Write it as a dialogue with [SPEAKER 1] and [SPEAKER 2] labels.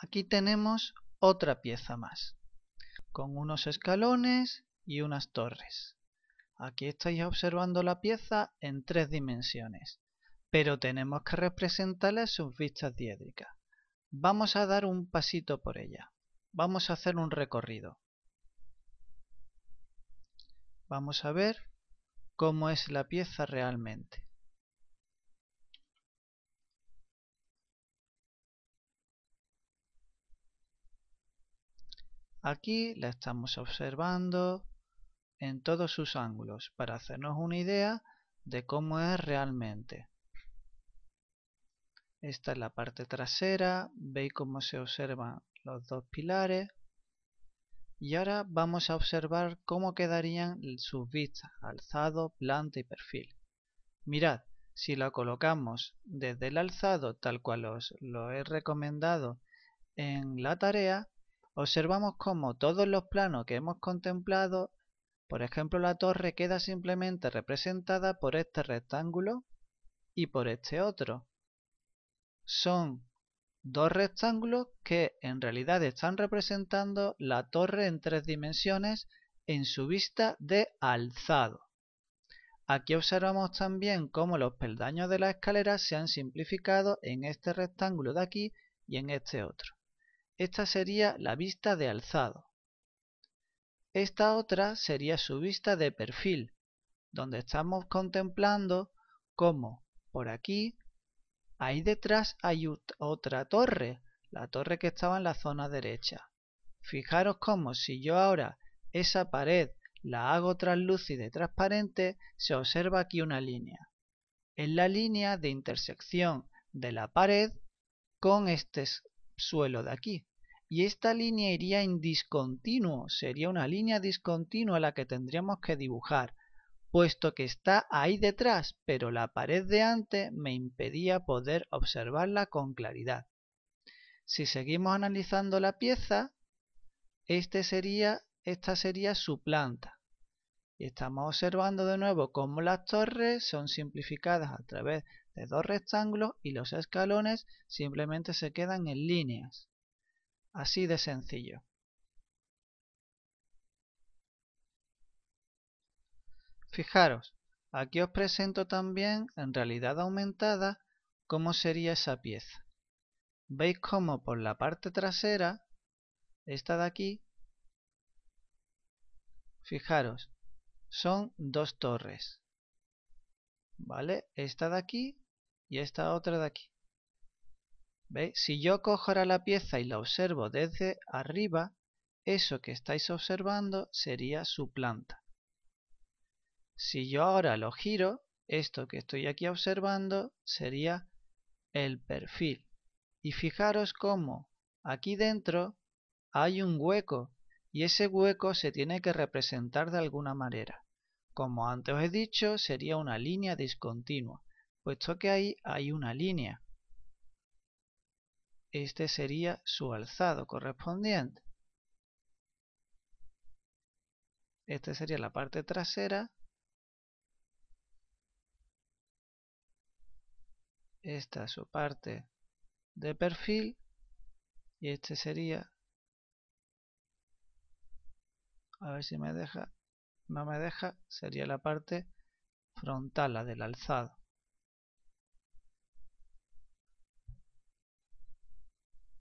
[SPEAKER 1] Aquí tenemos otra pieza más, con unos escalones y unas torres. Aquí estáis observando la pieza en tres dimensiones, pero tenemos que representarla en sus vistas diédricas. Vamos a dar un pasito por ella. Vamos a hacer un recorrido. Vamos a ver cómo es la pieza realmente. Aquí la estamos observando en todos sus ángulos para hacernos una idea de cómo es realmente. Esta es la parte trasera, veis cómo se observan los dos pilares. Y ahora vamos a observar cómo quedarían sus vistas, alzado, planta y perfil. Mirad, si la colocamos desde el alzado, tal cual os lo he recomendado en la tarea, observamos cómo todos los planos que hemos contemplado, por ejemplo la torre, queda simplemente representada por este rectángulo y por este otro. Son dos rectángulos que en realidad están representando la torre en tres dimensiones en su vista de alzado. Aquí observamos también cómo los peldaños de la escalera se han simplificado en este rectángulo de aquí y en este otro. Esta sería la vista de alzado. Esta otra sería su vista de perfil, donde estamos contemplando cómo por aquí, ahí detrás hay otra torre, la torre que estaba en la zona derecha. Fijaros cómo si yo ahora esa pared la hago translúcida y transparente, se observa aquí una línea. Es la línea de intersección de la pared con, este, suelo de aquí. Y esta línea iría en discontinuo, sería una línea discontinua la que tendríamos que dibujar, puesto que está ahí detrás, pero la pared de antes me impedía poder observarla con claridad. Si seguimos analizando la pieza, este sería, esta sería su planta. Y estamos observando de nuevo cómo las torres son simplificadas a través dos rectángulos y los escalones simplemente se quedan en líneas. Así de sencillo. Fijaros, aquí os presento también en realidad aumentada cómo sería esa pieza. Veis cómo por la parte trasera, esta de aquí, fijaros, son dos torres. ¿Vale? Esta de aquí y esta otra de aquí. ve Si yo cojo ahora la pieza y la observo desde arriba, eso que estáis observando sería su planta. Si yo ahora lo giro, esto que estoy aquí observando sería el perfil. Y fijaros cómo aquí dentro hay un hueco y ese hueco se tiene que representar de alguna manera. Como antes os he dicho, sería una línea discontinua puesto que ahí hay una línea. Este sería su alzado correspondiente. Esta sería la parte trasera. Esta su parte de perfil. Y este sería... A ver si me deja... No me deja. Sería la parte frontal, la del alzado.